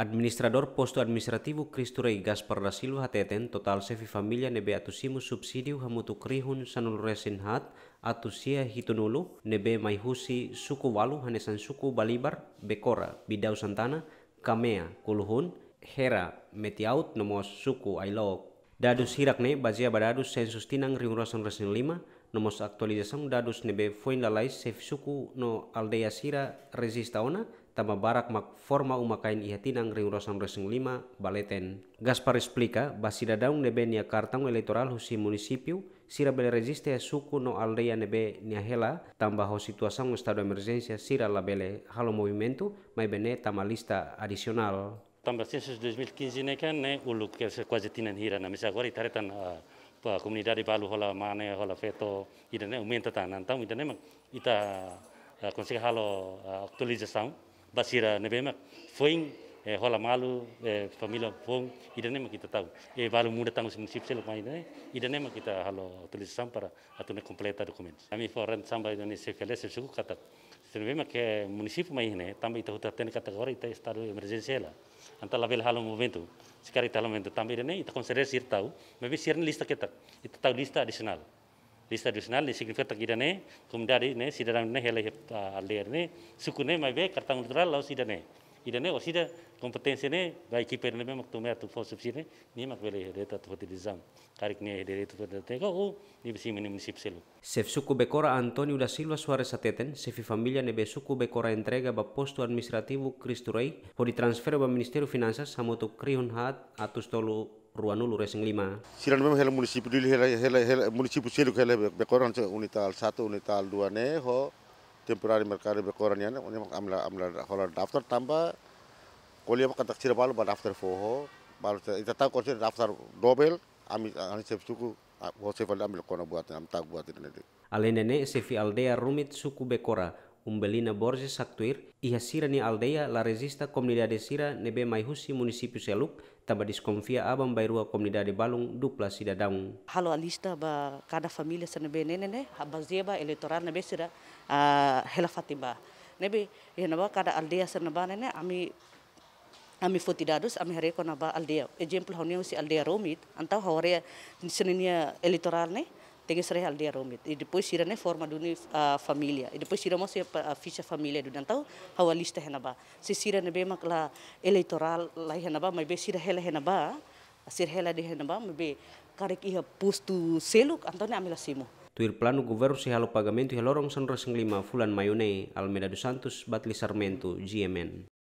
Administrador posto administrativo Cristo Rei Gaspar da Silva hateten total sefi familia nebe atusimu subsidiu hamutu krihun sanul resin hat atusia hitunulu nebe maihusi suku walu hanesan suku balibar bekora bidau santana kamea kuluhun hera metiaut nomos suku ailo dadus hirak ne bazia badadus sensus tinang riurasan resin lima nomos aktualizasan dadus nebe foin lalai sefi suku no aldea sira resista tama barak mak forma umakain tinang ring rosan resung lima baleten. Gaspar explica, basida daung nebe nia kartang elektoral husi MuniSipiu sira bele resiste suku no aldea nebe nia hela, tambah ho situasang estado emergencia sira la bele halo movimento, mai bene tama lista adicional. Tambah census 2015 kan, ne uluk kelse quasi tinan na misa taretan itaretan a comunidade balu hola mane hola feto, ne umenta tanan, tam idane ita consegue halo actualização basira nebemak foing e eh, hola malu e eh, família ida nema kita tahu e eh, balu muda tangus munsip selo mai ne nema kita halo tulisan atau atune kompleta dokumen. kami foren samba ida kele se suku kata nebemak ke municipio mai ne tambah itu hutan ten kategori ita estado emergencia la anta label halo momentu sekarang halo movimento tambah idane ita consider sir tahu mebi sir lista kita ita tahu lista adisional lista dusinal ni significa takidane kumdari ne sidaram ne hele hep ah, alir suku sukune mai be kartang lutural lau sidane idane o oh, sida kompetensi ne bai kiper memang memak tume atu fo subsi ne ni mak bele hele ta tu dizam karik ne hele tu fo te kau u ni oh, bisi mini sip selu sef suku bekora Antonio da Silva Suarez ateten sefi familia ne be suku bekora entrega ba postu administrativo Cristo Rei ho di transfero ba Ministerio samoto krihun hat atus tolu ruanulu racing 5. Siran hela munisipu dili hela hela hela munisipu bekoran unital 1 unital 2 ne ho merkari bekoran yana amla amla hola daftar tambah kolia balu ba daftar fo ho balu ita daftar dobel ami ani sep suku ho sefal amil buat tak buat ini. Alenene Sefi Aldea Rumit suku Bekora umbelina Borges actuir sira ni aldea la resista komunidade sira nebe husi munisipiu seluk taba diskonfia abang bai rua komunidade balung dupla sida daung. Halo alista ba kada familia sa nebe nene ne zeba eleitoral nebe sira uh, helafatiba. Nebe ya naba kada aldea sa naba nene ami ami dadus, ami hari ko naba aldea. Ejemplo haunia si aldea romit antau hawarea ya, senenia ya elektoral ne tegas real dia rumit. E depois sirane forma de uni familia. E depois sira mos uh, ficha familia do dantau, hawa lista ba. Si sirane be bema kla eleitoral la henaba, mai be sira hela ba. sira hela de henaba, mai be karek iha pustu seluk antone amila simo. Tuir planu guveru si halo pagamento hi lorong lima fulan mayone, Almeda dos Santos, Batli Sarmento, GMN.